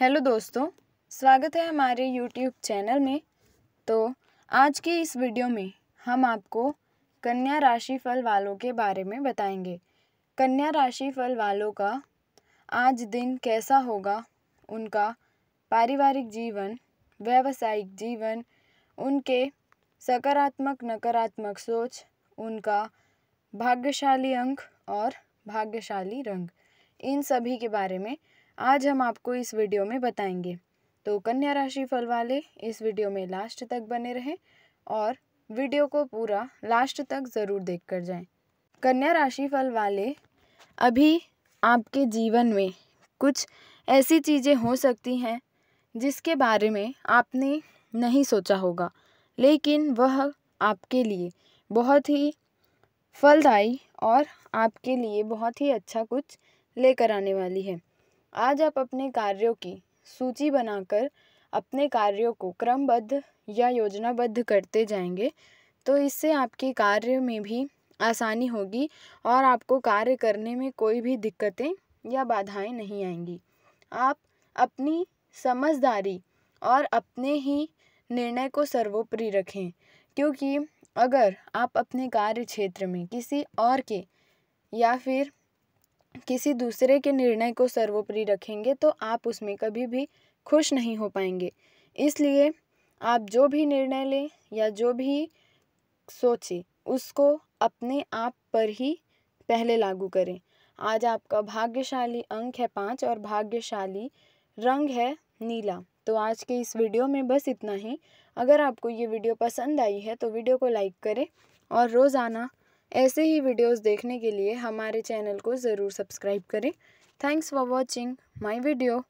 hello दोस्तों स्वागत है हमारे यूट्यूब चैनल में तो आज की इस वीडियो में हम आपको कन्या राशि फल वालों के बारे में बताएंगे कन्या राशि फल वालों का आज दिन कैसा होगा उनका पारिवारिक जीवन व्यावसायिक जीवन उनके सकारात्मक नकारात्मक सोच उनका भाग्यशाली अंक और भाग्यशाली रंग इन सभी के बारे में आज हम आपको इस वीडियो में बताएंगे तो कन्या राशि फल वाले इस वीडियो में लास्ट तक बने रहें और वीडियो को पूरा लास्ट तक ज़रूर देख कर जाएं कन्या राशि फल वाले अभी आपके जीवन में कुछ ऐसी चीज़ें हो सकती हैं जिसके बारे में आपने नहीं सोचा होगा लेकिन वह आपके लिए बहुत ही फलदायी और आपके लिए बहुत ही अच्छा कुछ लेकर आने वाली है आज आप अपने कार्यों की सूची बनाकर अपने कार्यों को क्रमबद्ध या योजनाबद्ध करते जाएंगे तो इससे आपके कार्य में भी आसानी होगी और आपको कार्य करने में कोई भी दिक्कतें या बाधाएं नहीं आएंगी आप अपनी समझदारी और अपने ही निर्णय को सर्वोपरि रखें क्योंकि अगर आप अपने कार्य क्षेत्र में किसी और के या फिर किसी दूसरे के निर्णय को सर्वोपरि रखेंगे तो आप उसमें कभी भी खुश नहीं हो पाएंगे इसलिए आप जो भी निर्णय लें या जो भी सोचें उसको अपने आप पर ही पहले लागू करें आज आपका भाग्यशाली अंक है पाँच और भाग्यशाली रंग है नीला तो आज के इस वीडियो में बस इतना ही अगर आपको ये वीडियो पसंद आई है तो वीडियो को लाइक करें और रोज़ाना ऐसे ही वीडियोस देखने के लिए हमारे चैनल को ज़रूर सब्सक्राइब करें thanks for watching my video